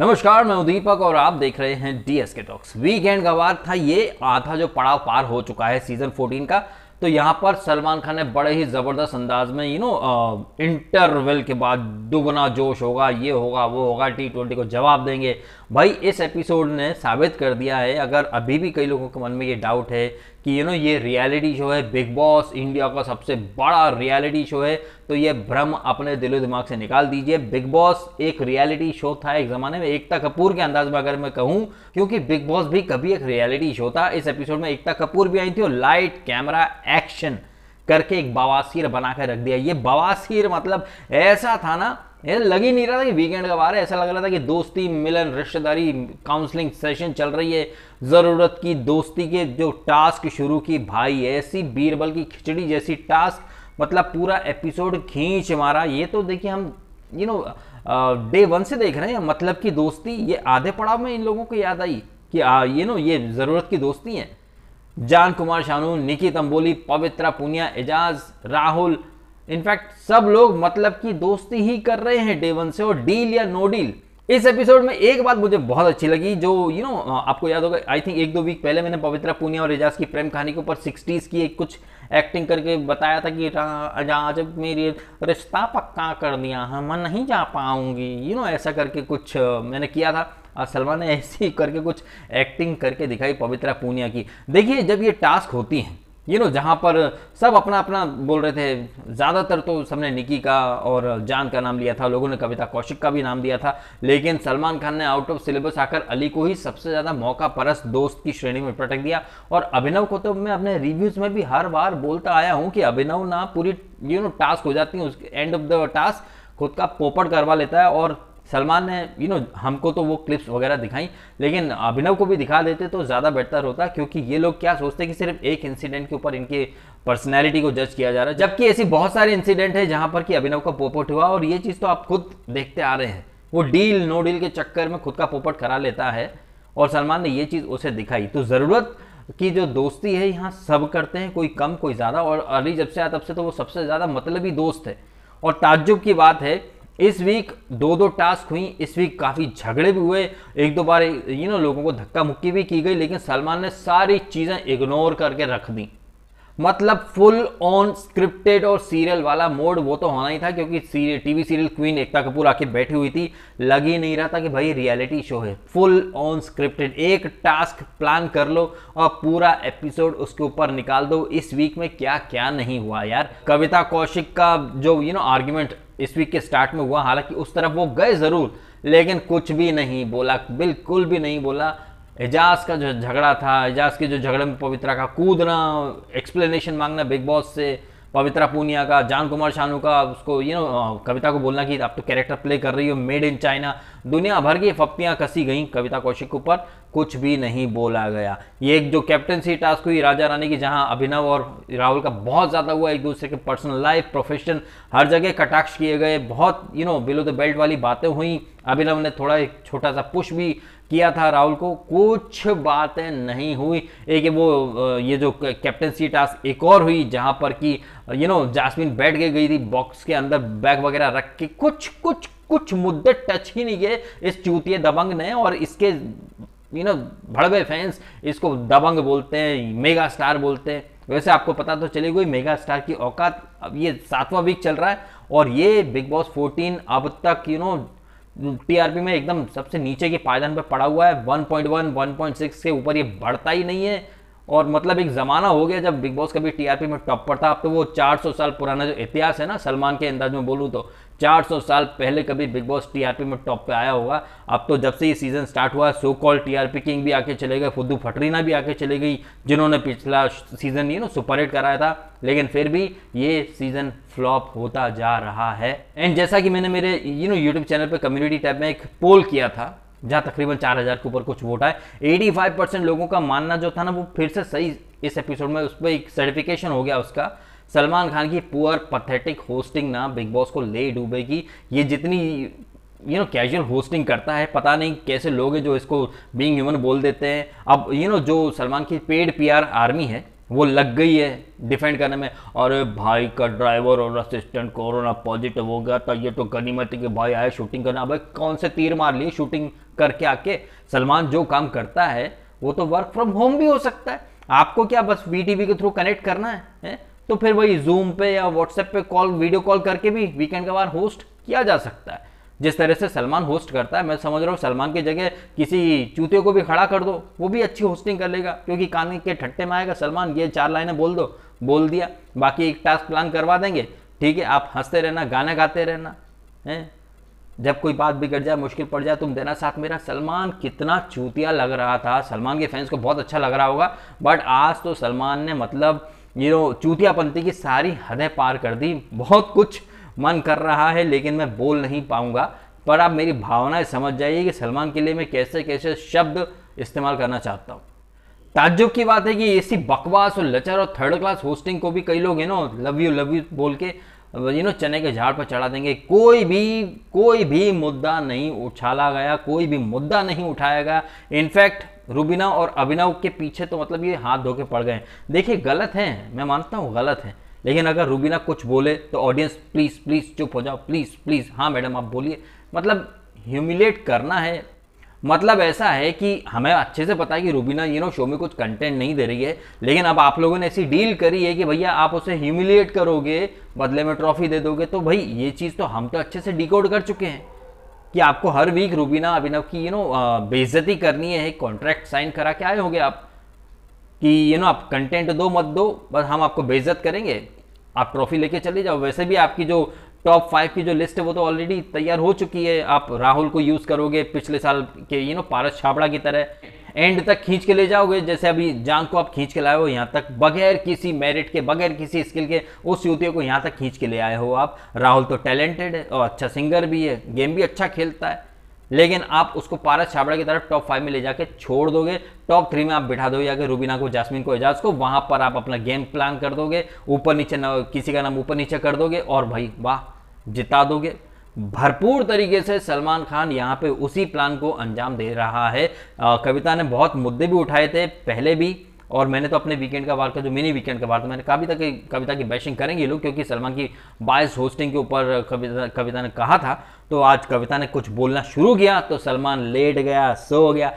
नमस्कार मैं उदीपक और आप देख रहे हैं डीएस के टॉक्स वीकेंड वार था ये आधा जो पड़ाव पार हो चुका है सीजन 14 का तो यहाँ पर सलमान खान ने बड़े ही ज़बरदस्त अंदाज में यू नो इंटरवल के बाद दुगना जोश होगा ये होगा वो होगा टी ट्वेंटी को जवाब देंगे भाई इस एपिसोड ने साबित कर दिया है अगर अभी भी कई लोगों के मन में ये डाउट है कि यू नो ये रियलिटी शो है बिग बॉस इंडिया का सबसे बड़ा रियलिटी शो है तो ये भ्रम अपने दिलो दिमाग से निकाल दीजिए बिग बॉस एक रियलिटी शो था एक ज़माने में एकता कपूर के अंदाज में अगर मैं कहूँ क्योंकि बिग बॉस भी कभी एक रियलिटी शो था इस एपिसोड में एकता कपूर भी आई थी और लाइट कैमरा एक्शन करके एक बवासीर बनाकर रख दिया ये बवासीर मतलब ऐसा था ना ऐसा लग ही नहीं रहा था कि वीकेंड का बाहर है ऐसा लग रहा था कि दोस्ती मिलन रिश्तेदारी काउंसलिंग सेशन चल रही है ज़रूरत की दोस्ती के जो टास्क शुरू की भाई ऐसी बीरबल की खिचड़ी जैसी टास्क मतलब पूरा एपिसोड खींच मारा ये तो देखिए हम यू नो डे वन से देख रहे हैं मतलब की दोस्ती ये आधे पड़ाव में इन लोगों को याद आई कि ये नो ये ज़रूरत की दोस्ती है जान कुमार शानू निकी तंबोली पवित्रा पुनिया एजाज राहुल इनफैक्ट सब लोग मतलब की दोस्ती ही कर रहे हैं डे वन से और डील या नो डील इस एपिसोड में एक बात मुझे बहुत अच्छी लगी जो यू you नो know, आपको याद होगा आई थिंक एक दो वीक पहले मैंने पवित्रा पुनिया और एजाज की प्रेम कहानी के ऊपर सिक्सटीज़ की एक कुछ एक्टिंग करके बताया था कि एजाज मेरी रिश्ता पक्का कर दिया है हाँ, मैं नहीं जा पाऊंगी यू नो ऐसा करके कुछ मैंने किया था सलमान ने ऐसी करके कुछ एक्टिंग करके दिखाई पवित्रा पूनिया की देखिए जब ये टास्क होती हैं यू नो जहाँ पर सब अपना अपना बोल रहे थे ज़्यादातर तो सबने निकी का और जान का नाम लिया था लोगों ने कविता कौशिक का भी नाम दिया था लेकिन सलमान खान ने आउट ऑफ सिलेबस आकर अली को ही सबसे ज़्यादा मौका परस दोस्त की श्रेणी में पटक दिया और अभिनव को तो मैं अपने रिव्यूज़ में भी हर बार बोलता आया हूँ कि अभिनव ना पूरी यू नो टास्क हो जाती है उसके एंड ऑफ द टास्क खुद का पोपट करवा लेता है और सलमान ने यू नो हमको तो वो क्लिप्स वगैरह दिखाई लेकिन अभिनव को भी दिखा देते तो ज़्यादा बेहतर होता क्योंकि ये लोग क्या सोचते कि सिर्फ एक इंसिडेंट के ऊपर इनके पर्सनैलिटी को जज किया जा रहा है जबकि ऐसी बहुत सारे इंसिडेंट है जहाँ पर कि अभिनव का पोपट हुआ और ये चीज़ तो आप खुद देखते आ रहे हैं वो डील नो डील के चक्कर में खुद का पोपट करा लेता है और सलमान ने ये चीज़ उसे दिखाई तो ज़रूरत कि जो दोस्ती है यहाँ सब करते हैं कोई कम कोई ज़्यादा और अली जब से आया तब से तो वो सबसे ज़्यादा मतलबी दोस्त है और ताज्जुब की बात है इस वीक दो दो टास्क हुई इस वीक काफ़ी झगड़े भी हुए एक दो बार यू नो लोगों को धक्का मुक्की भी की गई लेकिन सलमान ने सारी चीज़ें इग्नोर करके रख दी मतलब फुल ऑन स्क्रिप्टेड और सीरियल वाला मोड वो तो होना ही था क्योंकि serial TV serial queen Ekta Kapoor आके बैठी हुई थी लग ही नहीं रहा था कि भाई रियलिटी शो है फुल ऑन स्क्रिप्टेड एक टास्क प्लान कर लो और पूरा एपिसोड उसके ऊपर निकाल दो इस वीक में क्या क्या नहीं हुआ यार कविता कौशिक का जो यू नो आर्ग्यूमेंट इस वीक के स्टार्ट में हुआ हालांकि उस तरफ वो गए ज़रूर लेकिन कुछ भी नहीं बोला बिल्कुल भी नहीं बोला एजाज का जो झगड़ा था एजाज के जो झगड़े में पवित्रा का कूदना एक्सप्लेनेशन मांगना बिग बॉस से पवित्रा पूनिया का जान कुमार शानू का उसको यू नो कविता को बोलना कि आप तो कैरेक्टर प्ले कर रही हो मेड इन चाइना दुनिया भर की फप्तियां कसी गई कविता कौशिक के ऊपर कुछ भी नहीं बोला गया ये एक जो कैप्टनसी टास्क हुई राजा रानी की जहां अभिनव और राहुल का बहुत ज़्यादा हुआ एक दूसरे के पर्सनल लाइफ प्रोफेशन हर जगह कटाक्ष किए गए बहुत you know below the belt वाली बातें हुई अभिनव ने थोड़ा एक छोटा सा पुश भी किया था राहुल को कुछ बातें नहीं हुई एक वो ये जो कैप्टनसी टास्क एक और हुई जहां पर कि यू नो जासमिन बैठ गई गई थी बॉक्स के अंदर बैग वगैरह रख के कुछ कुछ कुछ मुद्दे टच ही नहीं किए इस चूतिए दबंग ने और इसके यू नो भड़वे फैंस इसको दबंग बोलते हैं मेगा स्टार बोलते हैं वैसे आपको पता तो चले गई मेगा स्टार की औकात अब ये सातवां वीक चल रहा है और ये बिग बॉस 14 अब तक यू नो टीआरपी में एकदम सबसे नीचे के पायदान पर पड़ा हुआ है 1.1 1.6 के ऊपर ये बढ़ता ही नहीं है और मतलब एक ज़माना हो गया जब बिग बॉस कभी टीआरपी में टॉप पर था अब तो वो 400 साल पुराना जो इतिहास है ना सलमान के अंदाज में बोलूँ तो 400 साल पहले कभी बिग बॉस टीआरपी में टॉप पे आया होगा अब तो जब से ये सीज़न स्टार्ट हुआ सो कॉल टीआरपी किंग भी आके चले गए फुद्दू फटरीना भी आके चले गई जिन्होंने पिछला सीज़न ये ना सुपरहिट कराया था लेकिन फिर भी ये सीज़न फ्लॉप होता जा रहा है एंड जैसा कि मैंने मेरे यू नो यूट्यूब चैनल पर कम्युनिटी टैब में एक पोल किया था जहां तकरीबन 4000 के ऊपर कुछ वोट आए 85 परसेंट लोगों का मानना जो था ना वो फिर से सही इस एपिसोड में उस पर एक सर्टिफिकेशन हो गया उसका सलमान खान की पुअर पथेटिक होस्टिंग ना बिग बॉस को ले डूबेगी ये जितनी यू नो कैजुअल होस्टिंग करता है पता नहीं कैसे लोग हैं जो इसको बींग ह्यूमन बोल देते हैं अब यू you नो know, जो सलमान की पेड पी आर्मी है वो लग गई है डिफेंड करने में और भाई का ड्राइवर और असिस्टेंट कोरोना पॉजिटिव हो गया तो ये तो गनीमत कि भाई आया शूटिंग करना भाई कौन से तीर मार लिए शूटिंग करके आके सलमान जो काम करता है वो तो वर्क फ्रॉम होम भी हो सकता है आपको क्या बस वी के थ्रू कनेक्ट करना है, है? तो फिर वही जूम पे या व्हाट्सएप पे कॉल वीडियो कॉल करके भी वीकेंड के बार होस्ट किया जा सकता है जिस तरह से सलमान होस्ट करता है मैं समझ रहा हूँ सलमान की जगह किसी चूते को भी खड़ा कर दो वो भी अच्छी होस्टिंग कर लेगा क्योंकि कान के ठट्टे में आएगा सलमान ये चार लाइनें बोल दो बोल दिया बाकी एक टास्क प्लान करवा देंगे ठीक है आप हंसते रहना गाना गाते रहना है जब कोई बात बिगड़ जाए मुश्किल पड़ जाए तुम देना साथ मेरा सलमान कितना चूतिया लग रहा था सलमान के फैंस को बहुत अच्छा लग रहा होगा बट आज तो सलमान ने मतलब ये नो चूतियापंथी की सारी हदें पार कर दी बहुत कुछ मन कर रहा है लेकिन मैं बोल नहीं पाऊंगा पर आप मेरी भावनाएं समझ जाइए कि सलमान के लिए मैं कैसे कैसे शब्द इस्तेमाल करना चाहता हूँ ताज्जुब की बात है कि ऐसी बकवास और लचर और थर्ड क्लास होस्टिंग को भी कई लोग है ना लव यू लव यू बोल के यू नो चने के झाड़ पर चढ़ा देंगे कोई भी कोई भी मुद्दा नहीं उछाला गया कोई भी मुद्दा नहीं उठाया गया इनफैक्ट रुबिना और अभिनव के पीछे तो मतलब ये हाथ धो के पड़ गए देखिए गलत हैं मैं मानता हूँ गलत हैं लेकिन अगर रुबीना कुछ बोले तो ऑडियंस प्लीज़ प्लीज़ चुप हो जाओ प्लीज़ प्लीज़ हाँ मैडम आप बोलिए मतलब ह्यूमिलेट करना है मतलब ऐसा है कि हमें अच्छे से पता है कि रूबीना यू नो शो में कुछ कंटेंट नहीं दे रही है लेकिन अब आप लोगों ने ऐसी डील करी है कि भैया आप उसे ह्यूमिलिएट करोगे बदले में ट्रॉफी दे दोगे तो भाई ये चीज़ तो हम तो अच्छे से डिकोड कर चुके हैं कि आपको हर वीक रूबीना अभिनव की यू नो बेजती करनी है कॉन्ट्रैक्ट साइन करा के आए होंगे आप कि यू नो आप कंटेंट दो मत दो बस हम आपको बेइज्जत करेंगे आप ट्रॉफी लेके चले जाओ वैसे भी आपकी जो टॉप फाइव की जो लिस्ट है वो तो ऑलरेडी तैयार हो चुकी है आप राहुल को यूज़ करोगे पिछले साल के यू नो पारस छाबड़ा की तरह एंड तक खींच के ले जाओगे जैसे अभी जांग को आप खींच के लाए हो यहाँ तक बगैर किसी मेरिट के बगैर किसी स्किल के उस युवतियों को यहाँ तक खींच के ले आए हो आप राहुल तो टैलेंटेड है और अच्छा सिंगर भी है गेम भी अच्छा खेलता है लेकिन आप उसको पारस छाबड़ा की तरफ टॉप फाइव में ले जाके छोड़ दोगे टॉप थ्री में आप बिठा दोगे अगर रूबीना को जासमिन को एजाज को वहां पर आप अपना गेम प्लान कर दोगे ऊपर नीचे किसी का नाम ऊपर नीचे कर दोगे और भाई वाह जिता दोगे भरपूर तरीके से सलमान खान यहाँ पे उसी प्लान को अंजाम दे रहा है आ, कविता ने बहुत मुद्दे भी उठाए थे पहले भी और मैंने तो अपने वीकेंड का वार का जो मिनी वीकेंड का वार था मैंने कविता की कविता की बैशिंग करेंगे लोग क्योंकि सलमान की बायस होस्टिंग के ऊपर कविता कविता ने कहा था तो आज कविता ने कुछ बोलना शुरू किया तो सलमान लेट गया सो गया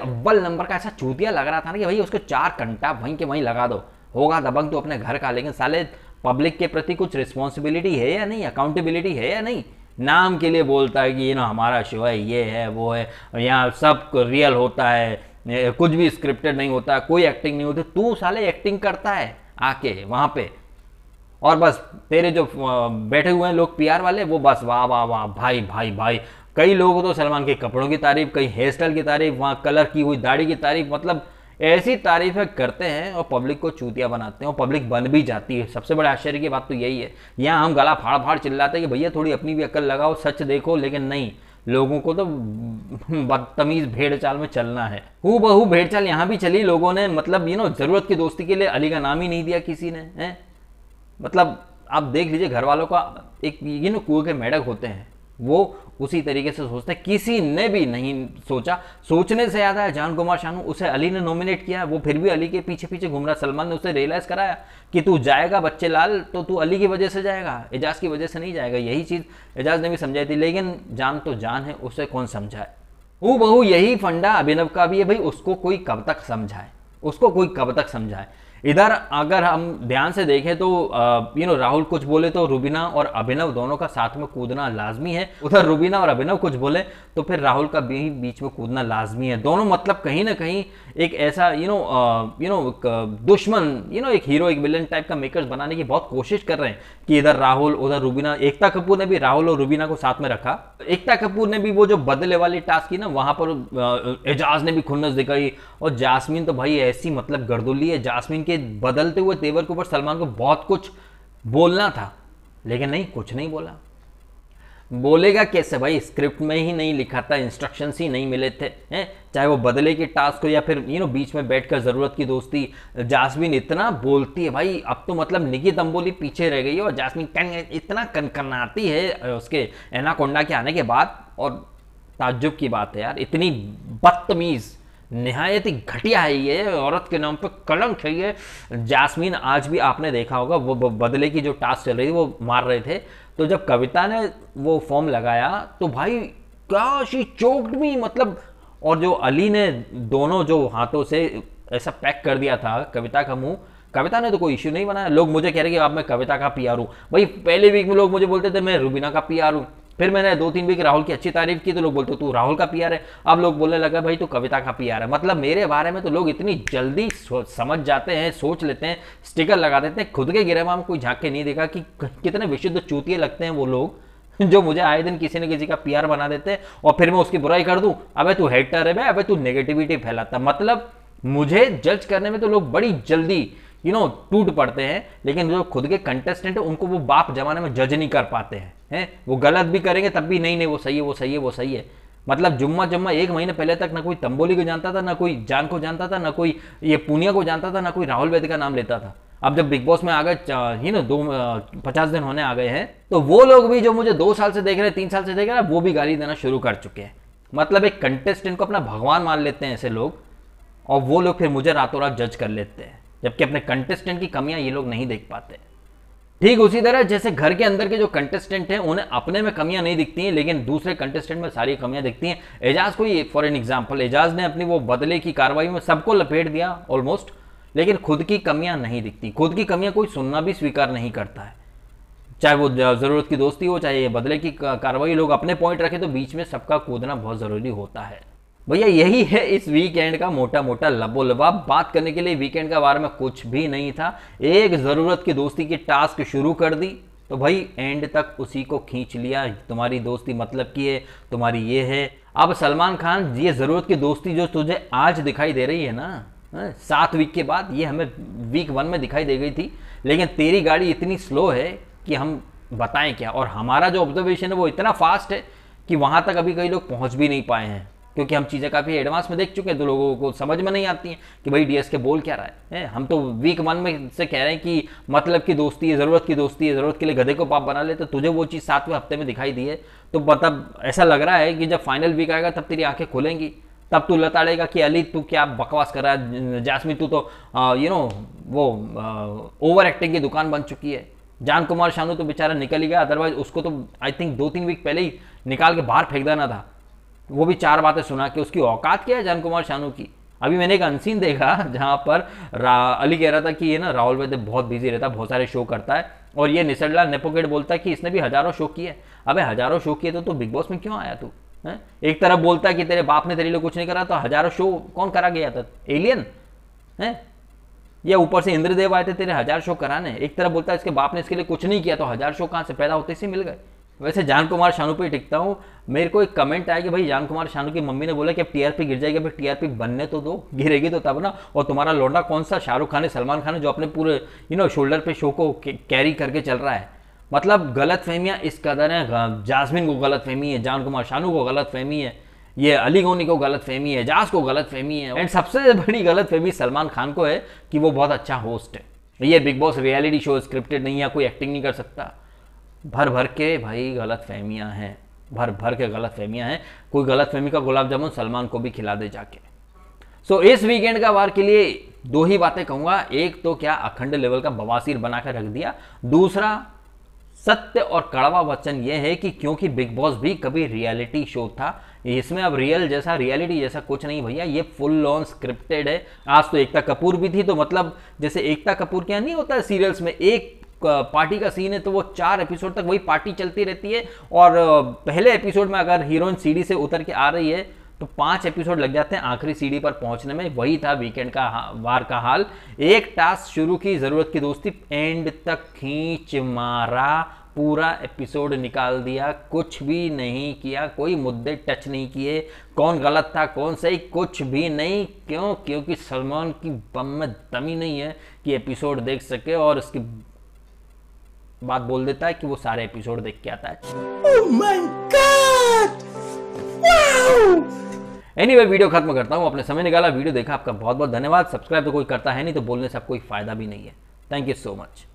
अव्वल नंबर का ऐसा चूतिया लग रहा था ना कि भाई उसको चार घंटा वहीं के वहीं लगा दो होगा दबंग तो अपने घर का लेकिन साले पब्लिक के प्रति कुछ रिस्पॉन्सिबिलिटी है या नहीं अकाउंटेबिलिटी है या नहीं नाम के लिए बोलता है कि ये ना हमारा शो है ये है वो है यहाँ सब रियल होता है कुछ भी स्क्रिप्टेड नहीं होता कोई एक्टिंग नहीं होती तू साले एक्टिंग करता है आके वहाँ पे और बस तेरे जो बैठे हुए हैं लोग पीआर वाले वो बस वाह वाह वाह भाई भाई भाई कई लोग तो सलमान के कपड़ों की तारीफ कई हेयर स्टाइल की तारीफ वहाँ कलर की हुई दाढ़ी की तारीफ मतलब ऐसी तारीफें करते हैं और पब्लिक को चूतिया बनाते हैं और पब्लिक बन भी जाती है सबसे बड़े आश्चर्य की बात तो यही है यहाँ हम गला फाड़ फाड़ चिल्लाते हैं कि भैया थोड़ी अपनी भी अकल लगाओ सच देखो लेकिन नहीं लोगों को तो बदतमीज़ भेड़ चाल में चलना है हु बहू भेड़ चाल यहाँ भी चली लोगों ने मतलब यू नो ज़रूरत की दोस्ती के लिए अली का नाम ही नहीं दिया किसी ने है मतलब आप देख लीजिए घर वालों का एक ये नो कुएं के मेढक होते हैं वो उसी तरीके से सोचते हैं किसी ने भी नहीं सोचा सोचने से याद आया जान कुमार शानू उसे अली ने नॉमिनेट किया वो फिर भी अली के पीछे पीछे घूम रहा सलमान ने उसे रियलाइज़ कराया कि तू जाएगा बच्चे लाल तो तू अली की वजह से जाएगा एजाज की वजह से नहीं जाएगा यही चीज़ एजाज ने भी समझाई थी लेकिन जान तो जान है उसे कौन समझाए वो बहू यही फंडा अभिनव का भी है भाई उसको कोई कब तक समझाए उसको कोई कब तक समझाए इधर अगर हम ध्यान से देखें तो यू नो राहुल कुछ बोले तो रुबीना और अभिनव दोनों का साथ में कूदना लाजमी है उधर रुबीना और अभिनव कुछ बोले तो फिर राहुल का भी बीच में कूदना लाजमी है दोनों मतलब कहीं ना कहीं एक ऐसा यू नो यू नो दुश्मन यू नो एक हीरो एक विलन टाइप का मेकर्स बनाने की बहुत कोशिश कर रहे हैं कि इधर राहुल उधर रूबीना एकता कपूर ने भी राहुल और रूबीना को साथ में रखा एकता कपूर ने भी वो जो बदले वाली टास्क की ना वहां पर एजाज ने भी खुन्नस दिखाई और जासमीन तो भाई ऐसी मतलब गर्दुली है जासमीन की के बदलते हुए तेवर के ऊपर सलमान को बहुत कुछ बोलना था लेकिन नहीं कुछ नहीं बोला बोलेगा कैसे भाई स्क्रिप्ट में ही नहीं लिखा था इंस्ट्रक्शंस ही नहीं मिले थे हैं चाहे वो बदले के टास्क हो या फिर यू नो बीच में बैठकर ज़रूरत की दोस्ती जासमिन इतना बोलती है भाई अब तो मतलब निगी दम्बोली पीछे रह गई है और जासमिन कन इतना कनकनाती है उसके एनाकोंडा के आने के बाद और ताज्जुब की बात है यार इतनी बदतमीज़ नहायत ही घटिया है ये औरत के नाम पे कलंक है ये जासमीन आज भी आपने देखा होगा वो बदले की जो टास्क चल रही थी वो मार रहे थे तो जब कविता ने वो फॉर्म लगाया तो भाई क्या शी चोक्ड मी मतलब और जो अली ने दोनों जो हाथों से ऐसा पैक कर दिया था कविता का मुंह कविता ने तो कोई इश्यू नहीं बनाया लोग मुझे कह रहे कि आप मैं कविता का पी आर हूँ भाई पहले वीक में लोग मुझे बोलते थे मैं रूबीना का पी आर हूँ फिर मैंने दो तीन वीक राहुल की अच्छी तारीफ की तो लोग बोलते तू राहुल का पीआर है अब लोग बोलने लगे भाई तू कविता का पीआर है मतलब मेरे बारे में तो लोग इतनी जल्दी समझ जाते हैं सोच लेते हैं स्टिकर लगा देते हैं खुद के गिरे में कोई झाँक के नहीं देखा कि कितने विशुद्ध चूतिए लगते हैं वो लोग जो मुझे आए दिन किसी न किसी का पीआर बना देते हैं और फिर मैं उसकी बुराई कर दूं अबे तू हेटर है अबे तू नेगेटिविटी फैलाता मतलब मुझे जज करने में तो लोग बड़ी जल्दी यू नो टूट पड़ते हैं लेकिन जो खुद के कंटेस्टेंट है उनको वो बाप जमाने में जज नहीं कर पाते हैं हैं वो गलत भी करेंगे तब भी नहीं नहीं वो सही है वो सही है वो सही है मतलब जुम्मा जुम्मा एक महीने पहले तक ना कोई तंबोली को जानता था ना कोई जान को जानता था ना कोई ये पूनिया को जानता था ना कोई राहुल वैद्य का नाम लेता था अब जब बिग बॉस में आ गए ही ना दो पचास दिन होने आ गए हैं तो वो लोग भी जो मुझे दो साल से देख रहे हैं तीन साल से देख रहे हैं वो भी गाली देना शुरू कर चुके हैं मतलब एक कंटेस्टेंट को अपना भगवान मान लेते हैं ऐसे लोग और वो लोग फिर मुझे रातों रात जज कर लेते हैं जबकि अपने कंटेस्टेंट की कमियां ये लोग नहीं देख पाते ठीक उसी तरह जैसे घर के अंदर के जो कंटेस्टेंट हैं उन्हें अपने में कमियां नहीं दिखती हैं लेकिन दूसरे कंटेस्टेंट में सारी कमियां दिखती हैं एजाज को ही फॉर एन एग्जाम्पल एजाज ने अपनी वो बदले की कार्रवाई में सबको लपेट दिया ऑलमोस्ट लेकिन खुद की कमियां नहीं दिखती खुद की कमियां कोई सुनना भी स्वीकार नहीं करता है चाहे वो ज़रूरत की दोस्ती हो चाहे ये बदले की कार्रवाई लोग अपने पॉइंट रखें तो बीच में सबका कूदना बहुत ज़रूरी होता है भैया यही है इस वीकेंड का मोटा मोटा लबोलबाब बात करने के लिए वीकेंड का बारे में कुछ भी नहीं था एक ज़रूरत की दोस्ती की टास्क शुरू कर दी तो भाई एंड तक उसी को खींच लिया तुम्हारी दोस्ती मतलब की है तुम्हारी ये है अब सलमान खान ये ज़रूरत की दोस्ती जो तुझे आज दिखाई दे रही है ना हाँ, सात वीक के बाद ये हमें वीक वन में दिखाई दे गई थी लेकिन तेरी गाड़ी इतनी स्लो है कि हम बताएं क्या और हमारा जो ऑब्जर्वेशन है वो इतना फास्ट है कि वहाँ तक अभी कई लोग पहुँच भी नहीं पाए हैं क्योंकि हम चीज़ें काफ़ी एडवांस में देख चुके हैं तो लोगों को समझ में नहीं आती हैं कि भाई डीएस के बोल क्या रहा है, ए, हम तो वीक वन में से कह रहे हैं कि मतलब की दोस्ती है ज़रूरत की दोस्ती है ज़रूरत के लिए गधे को पाप बना ले तो तुझे वो चीज़ सातवें हफ्ते में दिखाई दी है तो मतलब ऐसा लग रहा है कि जब फाइनल वीक आएगा तब तेरी आंखें खुलेंगी तब तू लताड़ेगा कि अली तू क्या बकवास कर रहा है जासमी तू तो यू नो वो ओवर एक्टिंग की दुकान बन चुकी है जान कुमार शानू तो बेचारा निकल ही गया अदरवाइज उसको तो आई थिंक दो तीन वीक पहले ही निकाल के बाहर फेंक देना था वो भी चार बातें सुना कि उसकी औकात क्या है जन कुमार शानू की अभी मैंने एक अनसीन देखा जहाँ पर अली कह रहा था कि ये ना राहुल वैद्य बहुत बिजी रहता है बहुत सारे शो करता है और ये निसरलाल नेपोकेट बोलता है कि इसने भी हज़ारों शो किए अबे हज़ारों शो किए तो तू तो बिग बॉस में क्यों आया तू है एक तरफ बोलता है कि तेरे बाप ने तेरे लिए कुछ नहीं करा तो हज़ारों शो कौन करा गया था एलियन है या ऊपर से इंद्रदेव आए थे तेरे हज़ार शो कराने एक तरफ बोलता है इसके बाप ने इसके लिए कुछ नहीं किया तो हज़ार शो कहाँ से पैदा होते से मिल गए वैसे जान कुमार शानू ही टिकता हूँ मेरे को एक कमेंट आया कि भाई जान कुमार शानू की मम्मी ने बोला कि अब टीआरपी गिर जाएगी अभी टीआरपी बनने तो दो गिरेगी तो तब ना और तुम्हारा लौंडा कौन सा शाहरुख खान है सलमान खान है जो अपने पूरे यू नो शोल्डर पे शो को कैरी करके चल रहा है मतलब गलत फहमियाँ इस कदर हैं जासमिन को गलत फहमी है जान कुमार शानू को गलत फहमी है ये अली गोनी को गलत फहमी है जास को गलत फहमी है एंड सबसे बड़ी गलत फहमी सलमान खान को है कि वो बहुत अच्छा होस्ट है ये Bigg Boss reality show scripted नहीं है कोई एक्टिंग नहीं कर सकता भर भर के भाई गलत फहमियाँ हैं भर भर के गलत फहमियाँ हैं कोई गलत फहमी का गुलाब जामुन सलमान को भी खिला दे जाके सो so, इस वीकेंड का वार के लिए दो ही बातें कहूँगा एक तो क्या अखंड लेवल का बवासीर बनाकर रख दिया दूसरा सत्य और कड़वा वचन यह है कि क्योंकि बिग बॉस भी कभी रियलिटी शो था इसमें अब रियल जैसा रियलिटी जैसा कुछ नहीं भैया ये फुल ऑन स्क्रिप्टेड है आज तो एकता कपूर भी थी तो मतलब जैसे एकता कपूर क्या नहीं होता सीरियल्स में एक पार्टी का सीन है तो वो चार एपिसोड तक वही पार्टी चलती रहती है और पहले एपिसोड में अगर हीरोइन सीढ़ी से उतर के आ रही है तो पांच एपिसोड लग जाते हैं आखिरी सीढ़ी पर पहुंचने में वही था वीकेंड का वार का हाल एक टास्क शुरू की ज़रूरत की दोस्ती एंड तक खींच मारा पूरा एपिसोड निकाल दिया कुछ भी नहीं किया कोई मुद्दे टच नहीं किए कौन गलत था कौन सही कुछ भी नहीं क्यों क्योंकि सलमान की बम में दमी नहीं है कि एपिसोड देख सके और इसकी बात बोल देता है कि वो सारे एपिसोड देख के आता है एनी oh anyway, वीडियो खत्म करता हूँ अपने समय निकाला वीडियो देखा आपका बहुत बहुत धन्यवाद सब्सक्राइब तो कोई करता है नहीं तो बोलने से आपको कोई फायदा भी नहीं है थैंक यू सो मच